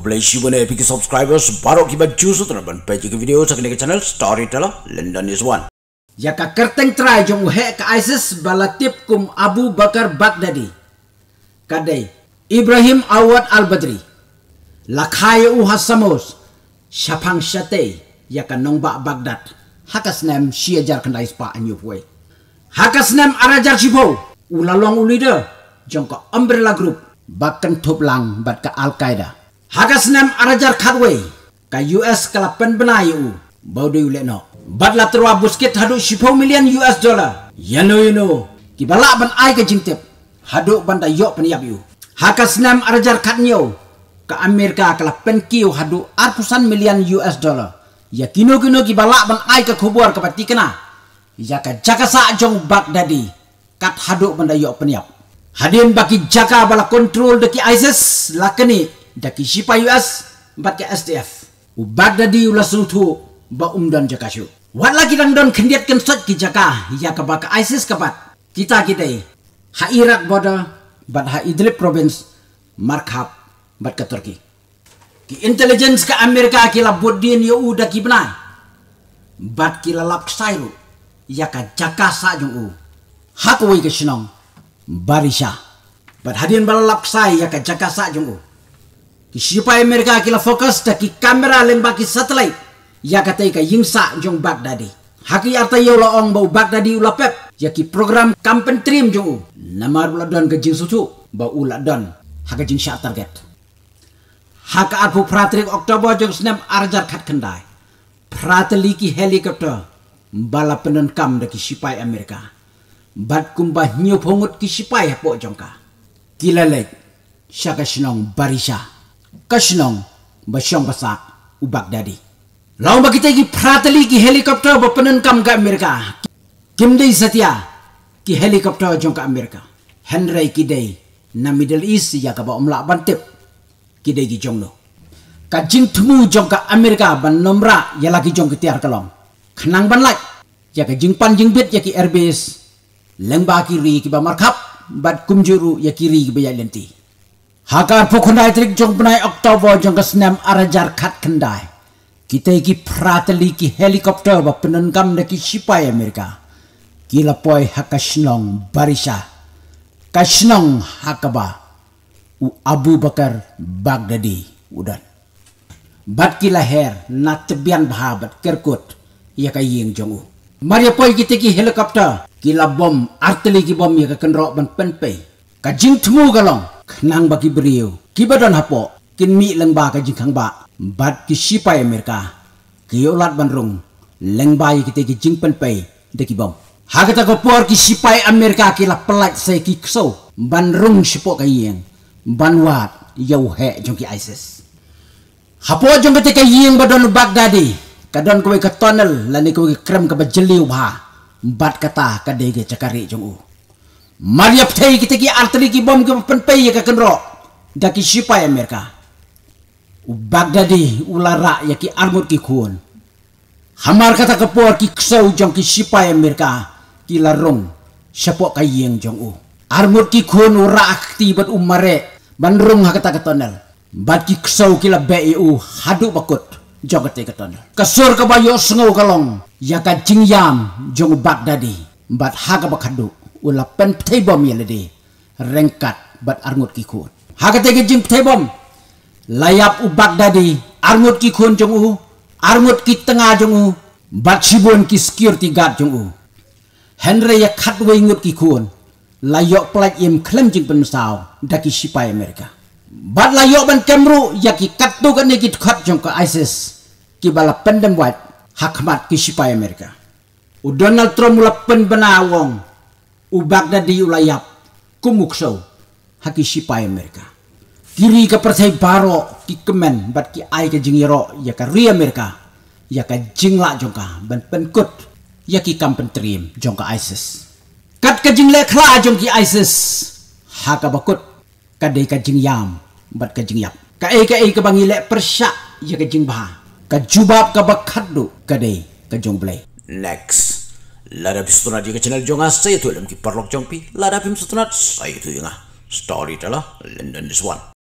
bless si when epic subscribers baru kita bad juice to page ki video sahaja ke channel storyteller london is one ya ka kerteng try jom he ka isis balatip kum abu bakar baghdadi kadai ibrahim awad al badri lakai u hasamos shapang shate ya ka nong baghdad hakas nem shia kena ispa spa anyu way hakas nem arajar chipo ulalong ulida jom ke umbrella group bahkan thoplang bat ka al qaeda Hagas nem arajar kadwei ka US kalapen benayu baudi ulekno. Badla terwa buskit hadu sipo million US dollar. Yano yano kibala ban ai ka jintep hadu banda yo peniap yu. Hagas nem arajar kadnyo ka Amerika kalapen kiu hadu arpusan million US dollar. Ya kino kino kibala ban ai ka kubuar ka patikna. Ya ka jaka sa jong bak dadi kat hadu banda yo peniap. Hadin baki jaka bala kontrol deki ISIS lakeni daki shipa US bat ke SDF u dadi da di ula sutu ba umdon jaka shu wat lagi dang don kendiat ken sot ki jaka ya ka ba ISIS ka kita kita i ha Irak bada bat ha Idlib province markab bat ke Turki ki intelligence ke Amerika ki la bodin ya u daki bna bat ki la lap sairu ya ke jaka sa jung u hatu ke shinong barisha bat hadian balap sai ya ke jaka sa u Siapa Amerika kila fokus daki kamera lembaki satelit ya kata ika yingsa jong Baghdadi. Haki arta ya ula ong bau Baghdadi ula pep ya ki program kampen trim jong u. Nama ula don ke jing sucu bau ula don haka jing sya target. Haka arpu pratrik Oktober jong senem arjar kat kendai. Prateliki helikopter bala penen kam daki siapa Amerika. Bat kumbah nyupungut ki siapa ya pok jongka. Kila lek syaka senong barisah kashnong bashong basa ubak dadi law ba kita gi pratali gi helicopter ba penen kam ga amerika kim dei satya ki helicopter jong ka amerika henry ki dei na middle east ya ka ba omla bantep ki dei gi jong no ka jing thumu jong ka amerika ban nomra ya la gi jong ki tiar kalom khnang ban lai ya ka jing pan jing bet ya ki airbase lengba ki ri ki ba markap bat kumjuru ya kiri ri ki lenti Hagar pukunai trik jong bunai Oktober jong kesnem arajar kat kendai. Kita iki prateli ki helikopter ba penenggam neki sipai Amerika. Kila poi barisha barisa. Kasnong hakaba. U Abu Bakar Baghdadi udan. Bat kila her na tebian bahabat kerkut. Ia kaya yang jongu. Mari poi kita ki helikopter. Kila bom arteli ki bom ia kakenrok ban penpeh kajing tungu galong kenang bagi beriu kibadon hapo kin mi lengba kajing kangba bat ki sipai amerika ki ulat banrung lengba i kite ki jing pen pai de bom ha kata ko ki sipai amerika ki la pelat sai ki kso banrung sipo ka yeng banwat yau he jong ki isis hapo jong ki ka yeng badon bagdadi kadon ko ka tunnel lani ko ki krem ka bajeliu ba bat kata kadege cakari jong u Maria ptei kita ki artili ki bom ki pen pei ya kakan ro. Daki shipa ya merka. U bagdadi ulara ya ki armut ki kuon. Hamar kata kepoar ki kse ujong ki shipa ya merka. Ki larong. Sepo kai yang jong u. Armut ki kuon ura akti bat umare. Banrung ha kata ketonel. Bat ki kse u ki la bei u hadu bakut. Jong kata ketonel. Kesur kebayo sengau kalong. Ya ka jingyam jong u bagdadi. Bat ha kebakaduk ulah pen petai bom ya lede rengkat bat arngut kikun. Ha, Hakatnya kejing petai bom layap ubak dadi arngut kikun jong u arngut ki tengah jong u bat sibun ki skir tiga jong u. Henry ya kat wengut kikun layok pelak im klem jing pen mesau daki sipai Amerika. Bat layok ban kemru ya ki kat tu kan ki kat jong ke ISIS ki balap pendem wat hakmat ki sipai Amerika. U Donald Trump mula pen benawong ubak da di ulayap kumukso sau haki sipai Amerika. Kiri ke persai baro ki kemen bat ki ay ke jingiro ya ka ri Amerika ya ka jingla jongka ban penkut ya ki kam pentrim jongka ISIS. Kat ke jingle kla jongki ISIS haka bakut ka dei ka jingyam bat ka jingyap. Ka ai ka ai ka bangile persa ya ka jingbah ka jubab ka bakhaddu ka dei ka jongble. Next. Lada pi sutunat ke channel jong ah saya tu lem ki perlok jong Lada pi sutunat saya tu yang ah. Story dah London this one.